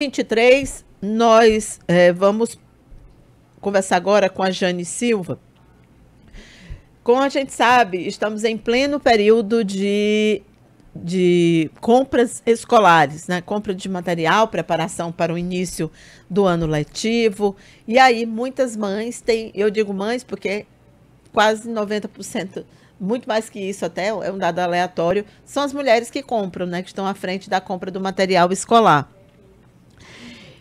23, nós é, vamos conversar agora com a Jane Silva. Como a gente sabe, estamos em pleno período de, de compras escolares, né? Compra de material, preparação para o início do ano letivo. E aí, muitas mães têm, eu digo mães porque quase 90% muito mais que isso até, é um dado aleatório, são as mulheres que compram, né, que estão à frente da compra do material escolar.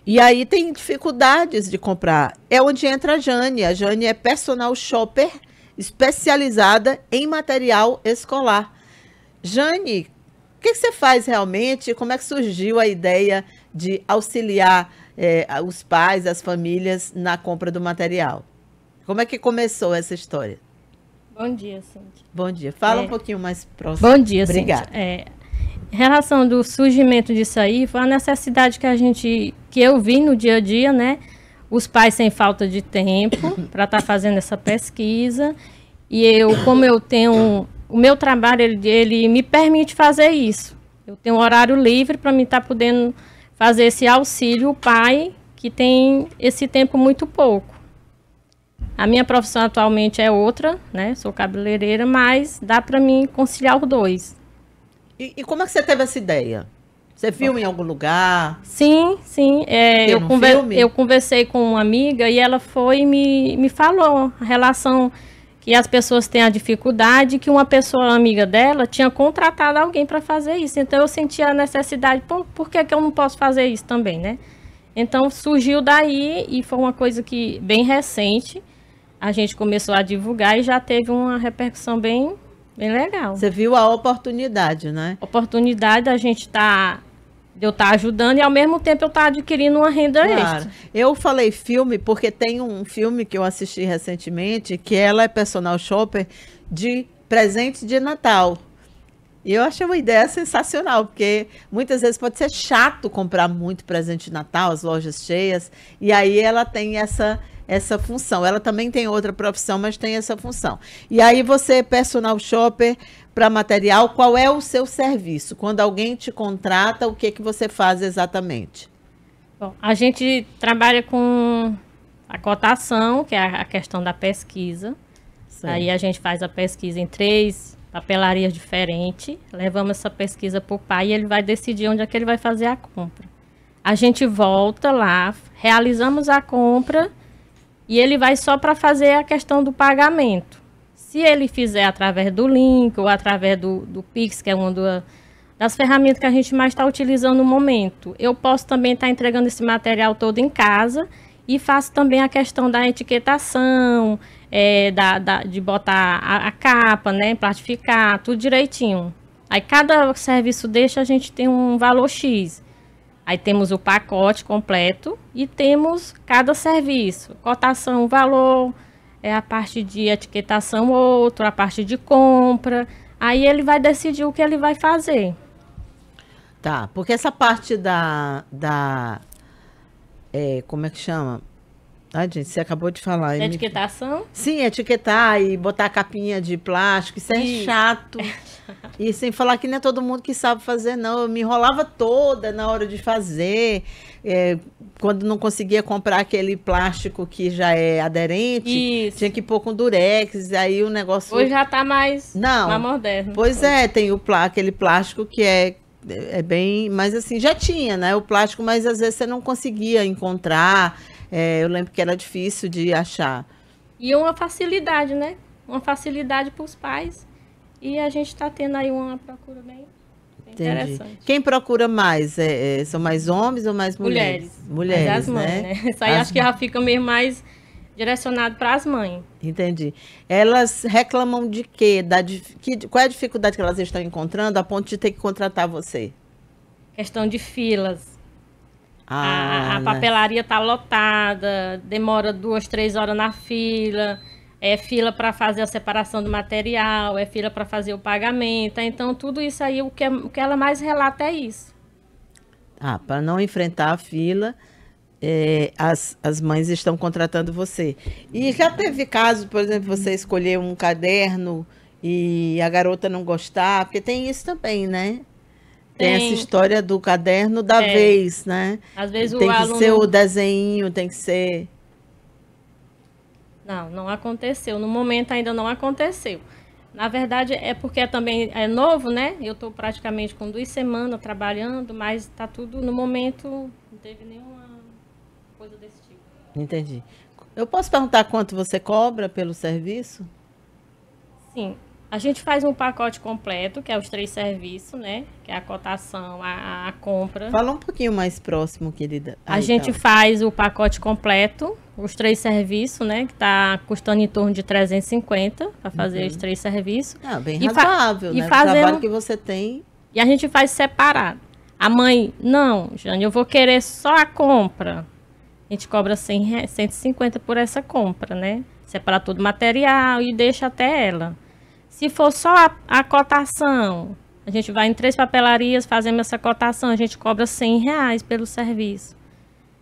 E aí tem dificuldades de comprar. É onde entra a Jane. A Jane é personal shopper especializada em material escolar. Jane, o que, você faz realmente? Como é que surgiu a ideia de auxiliar é, os pais, as famílias na compra do material? Como é que começou essa história? Bom dia, Cintia. Bom dia. Fala é... um pouquinho mais próximo. Bom dia, Obrigada. Cintia. É, em relação do surgimento disso aí, foi a necessidade que a gente que eu vi no dia a dia, né? Os pais sem falta de tempo para estar tá fazendo essa pesquisa. E eu, como eu tenho. O meu trabalho, ele, ele me permite fazer isso. Eu tenho um horário livre para me estar tá podendo fazer esse auxílio, o pai que tem esse tempo muito pouco. A minha profissão atualmente é outra, né? Sou cabeleireira, mas dá para mim conciliar os dois. E, e, como é que você teve essa ideia? Você viu em algum lugar? Sim, sim. É, eu, conver filme? eu conversei com uma amiga e ela foi e me, me falou a relação que as pessoas têm a dificuldade que uma pessoa amiga dela tinha contratado alguém para fazer isso. Então eu senti a necessidade, Pô, por que, que eu não posso fazer isso também, né? Então surgiu daí e foi uma coisa que bem recente. A gente começou a divulgar e já teve uma repercussão bem, bem legal. Você viu a oportunidade, né? Oportunidade A gente está de eu estar tá ajudando e ao mesmo tempo eu estar tá adquirindo uma renda claro. extra. Eu falei filme porque tem um filme que eu assisti recentemente que ela é personal shopper de presente de Natal. E eu achei uma ideia sensacional, porque muitas vezes pode ser chato comprar muito presente de Natal, as lojas cheias, e aí ela tem essa essa função. Ela também tem outra profissão, mas tem essa função. E aí você é personal shopper para material, qual é o seu serviço? Quando alguém te contrata, o que que você faz exatamente? Bom, a gente trabalha com a cotação, que é a questão da pesquisa. Sim. Aí a gente faz a pesquisa em três papelarias diferentes, levamos essa pesquisa para o pai e ele vai decidir onde é que ele vai fazer a compra. A gente volta lá, realizamos a compra e ele vai só para fazer a questão do pagamento. Se ele fizer através do link ou através do, do Pix, que é uma do, das ferramentas que a gente mais está utilizando no momento, eu posso também estar tá entregando esse material todo em casa e faço também a questão da etiquetação, é, da, da, de botar a, a capa, né, plastificar, tudo direitinho. Aí cada serviço deixa a gente tem um valor X. Aí temos o pacote completo e temos cada serviço, cotação, valor, é a parte de etiquetação outro, a parte de compra. Aí ele vai decidir o que ele vai fazer. Tá, porque essa parte da, da é, como é que chama? Ai, gente, você acabou de falar. É etiquetação? Sim, é etiquetar e botar a capinha de plástico, isso é chato. e sem falar que não é todo mundo que sabe fazer, não. Eu me enrolava toda na hora de fazer. É, quando não conseguia comprar aquele plástico que já é aderente, Isso. tinha que pôr com durex, aí o negócio... Hoje já tá mais, não. mais moderno. Pois é, tem o aquele plástico que é é bem. Mas assim, já tinha, né? O plástico, mas às vezes você não conseguia encontrar. É, eu lembro que era difícil de achar. E uma facilidade, né? Uma facilidade para os pais. E a gente está tendo aí uma procura bem. interessante. Quem procura mais? É, é, são mais homens ou mais mulheres? Mulheres. Mulheres. Mas as mães, né? né? Isso aí as... acho que já fica meio mais direcionado para as mães. Entendi. Elas reclamam de quê? Da, que, qual é a dificuldade que elas estão encontrando a ponto de ter que contratar você? Questão de filas. Ah, a, a né? papelaria está lotada, demora duas, três horas na fila, é fila para fazer a separação do material, é fila para fazer o pagamento. Então, tudo isso aí, o que, é, o que ela mais relata é isso. Ah, para não enfrentar a fila, é, as, as mães estão contratando você. E já teve caso, por exemplo, você escolher um caderno e a garota não gostar, porque tem isso também, né? Tem, tem essa história do caderno da é. vez, né? Às vezes tem o que aluno... ser o desenho, tem que ser. Não, não aconteceu. No momento ainda não aconteceu. Na verdade, é porque é também é novo, né? Eu estou praticamente com duas semanas trabalhando, mas está tudo no momento, não teve nenhuma coisa desse tipo. Entendi. Eu posso perguntar quanto você cobra pelo serviço? Sim. A gente faz um pacote completo, que é os três serviços, né? Que é a cotação, a, a compra. Fala um pouquinho mais próximo, querida. Aí, a gente tá. faz o pacote completo, os três serviços, né? Que tá custando em torno de 350 para fazer uhum. os três serviços. Ah, bem e razoável, né? E fazendo... O trabalho que você tem. E a gente faz separado. A mãe, não, Jane, eu vou querer só a compra a gente cobra 100, 150 por essa compra, né? Separa é todo o material e deixa até ela. Se for só a, a cotação, a gente vai em três papelarias, fazemos essa cotação, a gente cobra 100 reais pelo serviço.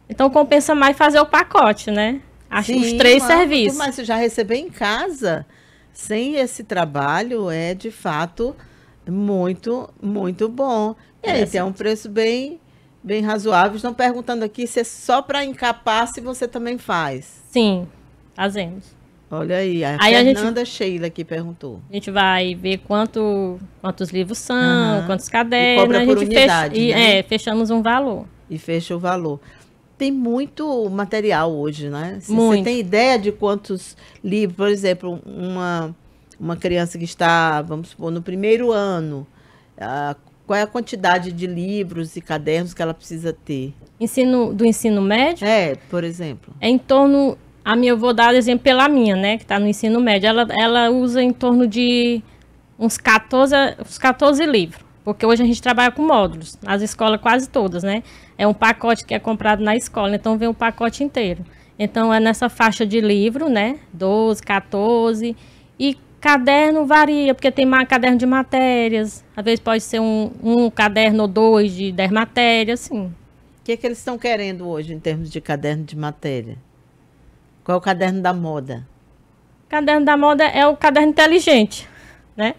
Então compensa mais fazer o pacote, né? Acho os três serviços. Mas se já receber em casa, sem esse trabalho, é de fato muito, muito bom. E aí é, tem um preço bem bem razoáveis. Estão perguntando aqui se é só para encapar se você também faz. Sim, fazemos. Olha aí, a aí Fernanda a gente, Sheila que perguntou. A gente vai ver quanto, quantos livros são, uhum. quantos cadernos. E cobra por unidade, fecha, né? e, é, fechamos um valor. E fecha o valor. Tem muito material hoje, né? Se muito. Você tem ideia de quantos livros, por exemplo, uma, uma criança que está, vamos supor, no primeiro ano, uh, qual é a quantidade de livros e cadernos que ela precisa ter? Ensino do ensino médio? É, por exemplo. É em torno a minha eu vou dar exemplo pela minha, né, que está no ensino médio. Ela ela usa em torno de uns 14, uns 14 livros, porque hoje a gente trabalha com módulos, as escolas quase todas, né? É um pacote que é comprado na escola, então vem o um pacote inteiro. Então é nessa faixa de livro, né? 12, 14 e Caderno varia, porque tem caderno de matérias. Às vezes pode ser um, um caderno ou dois de dez matérias, sim. O que, é que eles estão querendo hoje em termos de caderno de matéria? Qual é o caderno da moda? O caderno da moda é o caderno inteligente, né?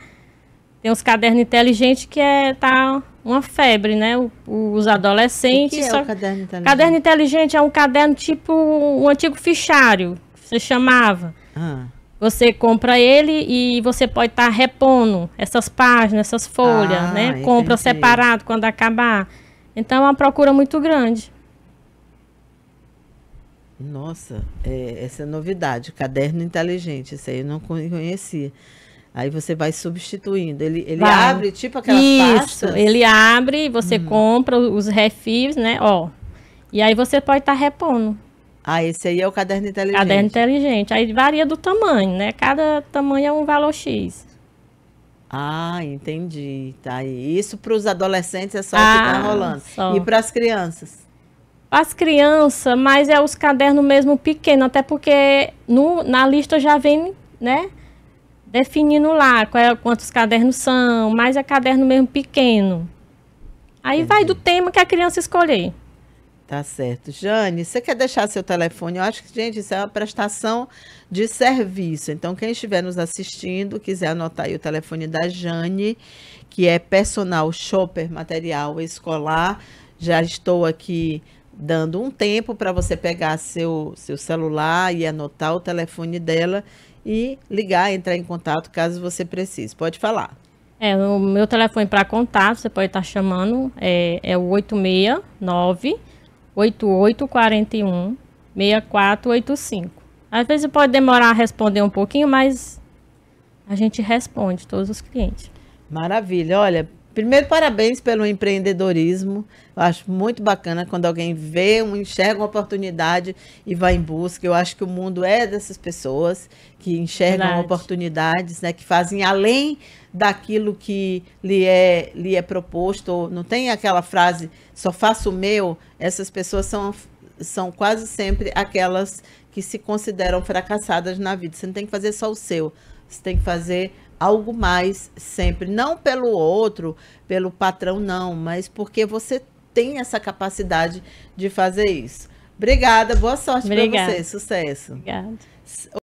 Tem os cadernos inteligentes que é tá uma febre, né? O, os adolescentes. O que é só... o caderno inteligente? Caderno inteligente é um caderno tipo um antigo fichário, que você chamava. Ah você compra ele e você pode estar tá repondo essas páginas, essas folhas, ah, né? Entendi. Compra separado quando acabar. Então é uma procura muito grande. Nossa, é, essa é novidade, caderno inteligente, isso aí eu não conhecia. Aí você vai substituindo. Ele, ele vai. abre tipo aquela Isso, pastas? ele abre, você hum. compra os refis, né? Ó. E aí você pode estar tá repondo. Ah, esse aí é o caderno inteligente. Caderno inteligente. Aí varia do tamanho, né? Cada tamanho é um valor X. Ah, entendi. Tá aí. Isso para os adolescentes é só o que tá ah, rolando. Só. E para as crianças? Para as crianças, mas é os cadernos mesmo pequenos, até porque no, na lista já vem, né? Definindo lá é, quantos cadernos são, mas é caderno mesmo pequeno. Aí entendi. vai do tema que a criança escolher. Tá certo. Jane, você quer deixar seu telefone? Eu acho que, gente, isso é uma prestação de serviço. Então, quem estiver nos assistindo, quiser anotar aí o telefone da Jane, que é personal shopper material escolar. Já estou aqui dando um tempo para você pegar seu, seu celular e anotar o telefone dela e ligar, entrar em contato caso você precise. Pode falar. É, o meu telefone para contato, você pode estar tá chamando, é, é o 869 8841 6485. Às vezes pode demorar a responder um pouquinho, mas a gente responde todos os clientes. Maravilha. Olha, Primeiro, parabéns pelo empreendedorismo. Eu acho muito bacana quando alguém vê, um, enxerga uma oportunidade e vai em busca. Eu acho que o mundo é dessas pessoas que enxergam Verdade. oportunidades, né, que fazem além daquilo que lhe é, lhe é proposto. Não tem aquela frase, só faço o meu. Essas pessoas são, são quase sempre aquelas que se consideram fracassadas na vida. Você não tem que fazer só o seu. Você tem que fazer algo mais sempre. Não pelo outro, pelo patrão, não, mas porque você tem essa capacidade de fazer isso. Obrigada, boa sorte para você, sucesso. Obrigada.